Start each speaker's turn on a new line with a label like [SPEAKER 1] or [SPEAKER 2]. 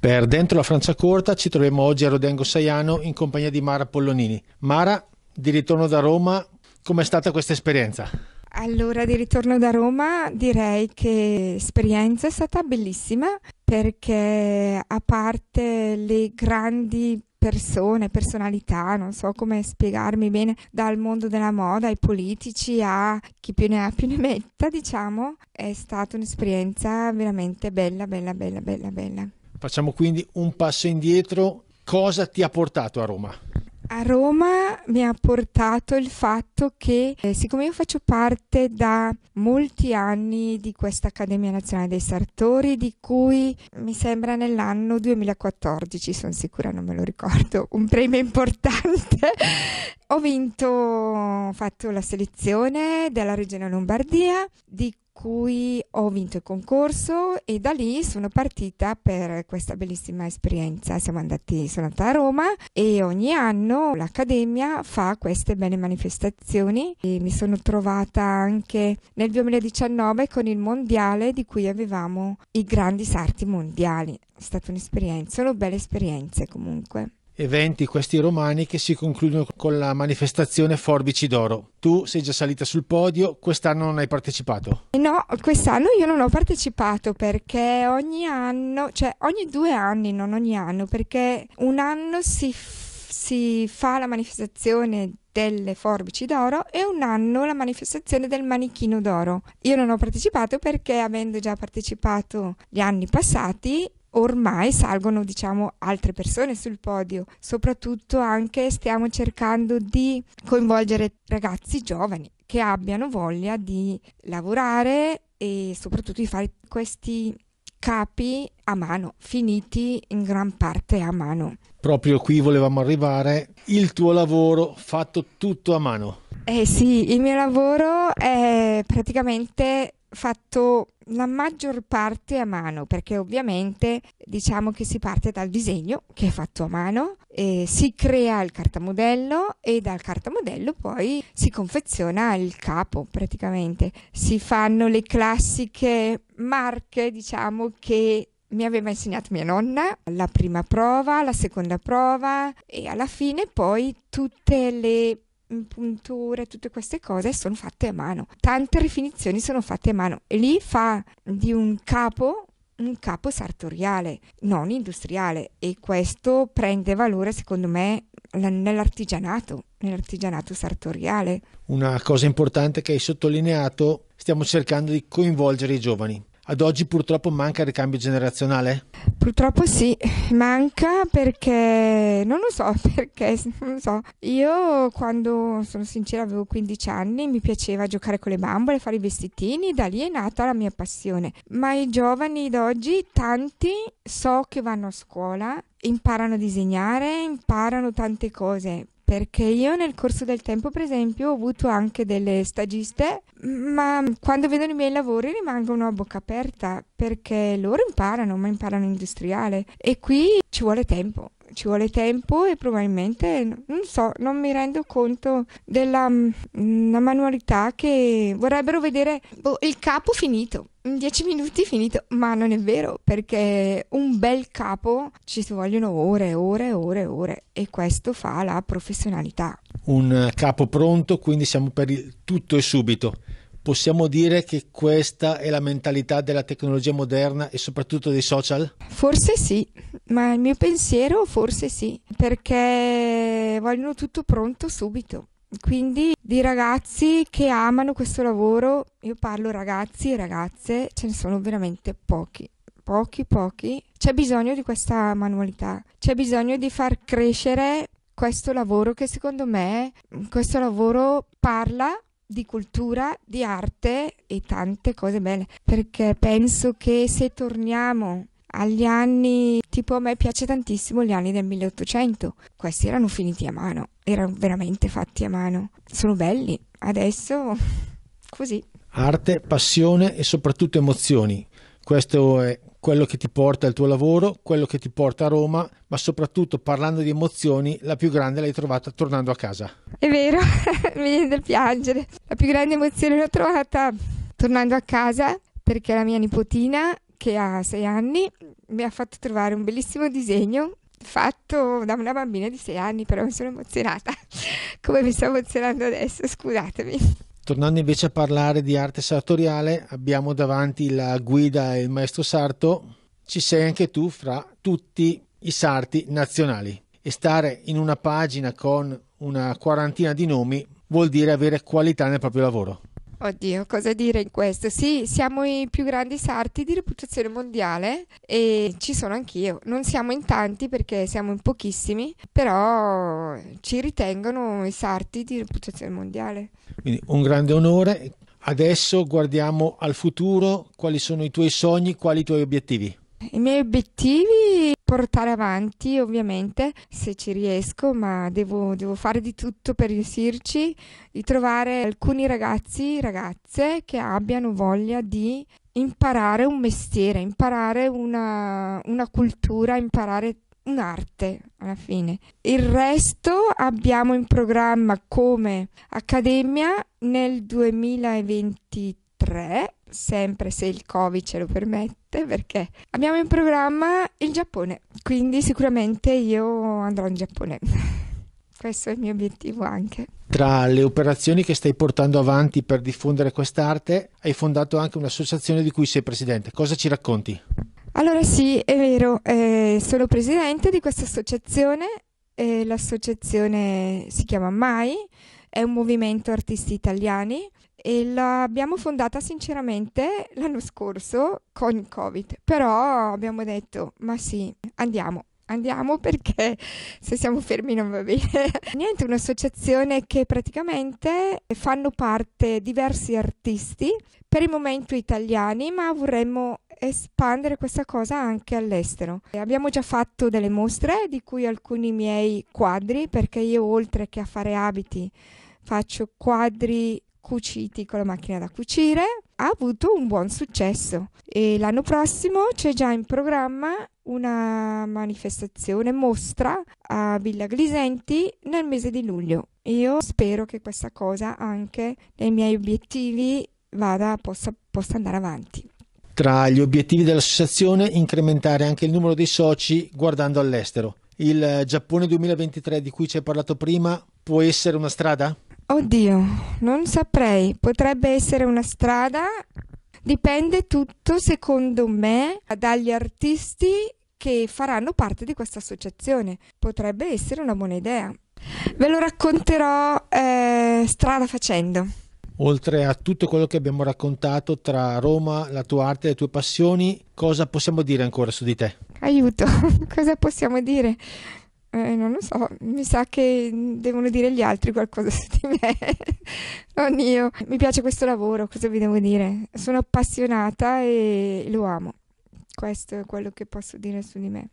[SPEAKER 1] Per Dentro la Francia Corta ci troviamo oggi a Rodengo Saiano in compagnia di Mara Pollonini. Mara, di ritorno da Roma, com'è stata questa esperienza?
[SPEAKER 2] Allora, di ritorno da Roma direi che l'esperienza è stata bellissima perché a parte le grandi persone, personalità, non so come spiegarmi bene, dal mondo della moda ai politici a chi più ne ha più ne metta, diciamo, è stata un'esperienza veramente bella, bella, bella, bella, bella.
[SPEAKER 1] Facciamo quindi un passo indietro. Cosa ti ha portato a Roma?
[SPEAKER 2] A Roma mi ha portato il fatto che, eh, siccome io faccio parte da molti anni di questa Accademia Nazionale dei Sartori, di cui mi sembra nell'anno 2014, sono sicura non me lo ricordo, un premio importante, ho vinto, ho fatto la selezione della Regione Lombardia, di cui ho vinto il concorso e da lì sono partita per questa bellissima esperienza. Siamo andati, sono andata a Roma e ogni anno l'Accademia fa queste belle manifestazioni e mi sono trovata anche nel 2019 con il mondiale di cui avevamo i grandi sarti mondiali. È stata un'esperienza, sono belle esperienze comunque
[SPEAKER 1] eventi, questi romani, che si concludono con la manifestazione Forbici d'Oro. Tu sei già salita sul podio, quest'anno non hai partecipato?
[SPEAKER 2] No, quest'anno io non ho partecipato perché ogni anno, cioè ogni due anni, non ogni anno, perché un anno si, si fa la manifestazione delle forbici d'oro e un anno la manifestazione del manichino d'oro. Io non ho partecipato perché avendo già partecipato gli anni passati ormai salgono diciamo altre persone sul podio soprattutto anche stiamo cercando di coinvolgere ragazzi giovani che abbiano voglia di lavorare e soprattutto di fare questi capi a mano finiti in gran parte a mano
[SPEAKER 1] proprio qui volevamo arrivare il tuo lavoro fatto tutto a mano
[SPEAKER 2] eh sì il mio lavoro è praticamente fatto la maggior parte a mano perché ovviamente diciamo che si parte dal disegno che è fatto a mano si crea il cartamodello e dal cartamodello poi si confeziona il capo praticamente si fanno le classiche marche diciamo che mi aveva insegnato mia nonna la prima prova, la seconda prova e alla fine poi tutte le punture, tutte queste cose sono fatte a mano. Tante rifinizioni sono fatte a mano e lì fa di un capo un capo sartoriale, non industriale e questo prende valore secondo me nell'artigianato, nell'artigianato sartoriale.
[SPEAKER 1] Una cosa importante che hai sottolineato, stiamo cercando di coinvolgere i giovani ad oggi purtroppo manca il ricambio generazionale?
[SPEAKER 2] Purtroppo sì, manca perché non lo so perché, non lo so. Io quando sono sincera avevo 15 anni, mi piaceva giocare con le bambole, fare i vestitini, da lì è nata la mia passione. Ma i giovani d'oggi, tanti, so che vanno a scuola, imparano a disegnare, imparano tante cose, perché io nel corso del tempo, per esempio, ho avuto anche delle stagiste, ma quando vedono i miei lavori rimangono a bocca aperta perché loro imparano, ma imparano industriale e qui ci vuole tempo ci vuole tempo e probabilmente non so, non mi rendo conto della mm, manualità che vorrebbero vedere boh, il capo finito. In dieci minuti finito, ma non è vero perché un bel capo ci vogliono ore, e ore, ore, ore e questo fa la professionalità.
[SPEAKER 1] Un eh, capo pronto, quindi siamo per il tutto e subito possiamo dire che questa è la mentalità della tecnologia moderna e soprattutto dei social?
[SPEAKER 2] Forse sì, ma il mio pensiero forse sì, perché vogliono tutto pronto subito. Quindi di ragazzi che amano questo lavoro, io parlo ragazzi e ragazze, ce ne sono veramente pochi, pochi, pochi. C'è bisogno di questa manualità, c'è bisogno di far crescere questo lavoro che secondo me, questo lavoro parla di cultura, di arte e tante cose belle, perché penso che se torniamo agli anni, tipo a me piace tantissimo gli anni del 1800, questi erano finiti a mano, erano veramente fatti a mano, sono belli, adesso così.
[SPEAKER 1] Arte, passione e soprattutto emozioni, questo è quello che ti porta al tuo lavoro, quello che ti porta a Roma, ma soprattutto parlando di emozioni, la più grande l'hai trovata tornando a casa.
[SPEAKER 2] È vero, mi viene da piangere. La più grande emozione l'ho trovata tornando a casa perché la mia nipotina, che ha sei anni, mi ha fatto trovare un bellissimo disegno fatto da una bambina di sei anni, però mi sono emozionata come mi sto emozionando adesso, scusatemi.
[SPEAKER 1] Tornando invece a parlare di arte sartoriale, abbiamo davanti la guida e il maestro sarto. Ci sei anche tu fra tutti i sarti nazionali. E stare in una pagina con una quarantina di nomi vuol dire avere qualità nel proprio lavoro.
[SPEAKER 2] Oddio, cosa dire in questo? Sì, siamo i più grandi sarti di reputazione mondiale e ci sono anch'io. Non siamo in tanti perché siamo in pochissimi, però ci ritengono i sarti di reputazione mondiale.
[SPEAKER 1] Quindi un grande onore. Adesso guardiamo al futuro, quali sono i tuoi sogni, quali i tuoi obiettivi?
[SPEAKER 2] I miei obiettivi portare avanti, ovviamente, se ci riesco, ma devo, devo fare di tutto per riuscirci, di trovare alcuni ragazzi, ragazze che abbiano voglia di imparare un mestiere, imparare una, una cultura, imparare un'arte alla fine. Il resto abbiamo in programma come accademia nel 2023 sempre se il Covid ce lo permette, perché abbiamo in programma il Giappone, quindi sicuramente io andrò in Giappone. Questo è il mio obiettivo anche.
[SPEAKER 1] Tra le operazioni che stai portando avanti per diffondere quest'arte, hai fondato anche un'associazione di cui sei presidente. Cosa ci racconti?
[SPEAKER 2] Allora sì, è vero, eh, sono presidente di questa associazione, eh, l'associazione si chiama MAI, è un movimento artisti italiani e l'abbiamo fondata sinceramente l'anno scorso con il Covid, però abbiamo detto ma sì, andiamo. Andiamo perché se siamo fermi non va bene. Niente, un'associazione che praticamente fanno parte diversi artisti, per il momento italiani, ma vorremmo espandere questa cosa anche all'estero. Abbiamo già fatto delle mostre, di cui alcuni miei quadri, perché io oltre che a fare abiti faccio quadri cuciti con la macchina da cucire, ha avuto un buon successo e l'anno prossimo c'è già in programma una manifestazione mostra a Villa Glisenti nel mese di luglio. Io spero che questa cosa anche nei miei obiettivi vada, possa, possa andare avanti.
[SPEAKER 1] Tra gli obiettivi dell'associazione incrementare anche il numero dei soci guardando all'estero. Il Giappone 2023 di cui ci hai parlato prima può essere una strada?
[SPEAKER 2] Oddio, non saprei. Potrebbe essere una strada. Dipende tutto, secondo me, dagli artisti che faranno parte di questa associazione. Potrebbe essere una buona idea. Ve lo racconterò eh, strada facendo.
[SPEAKER 1] Oltre a tutto quello che abbiamo raccontato tra Roma, la tua arte e le tue passioni, cosa possiamo dire ancora su di te?
[SPEAKER 2] Aiuto, cosa possiamo dire? Eh, non lo so, mi sa che devono dire gli altri qualcosa su di me, non io. Mi piace questo lavoro, cosa vi devo dire? Sono appassionata e lo amo. Questo è quello che posso dire su di me.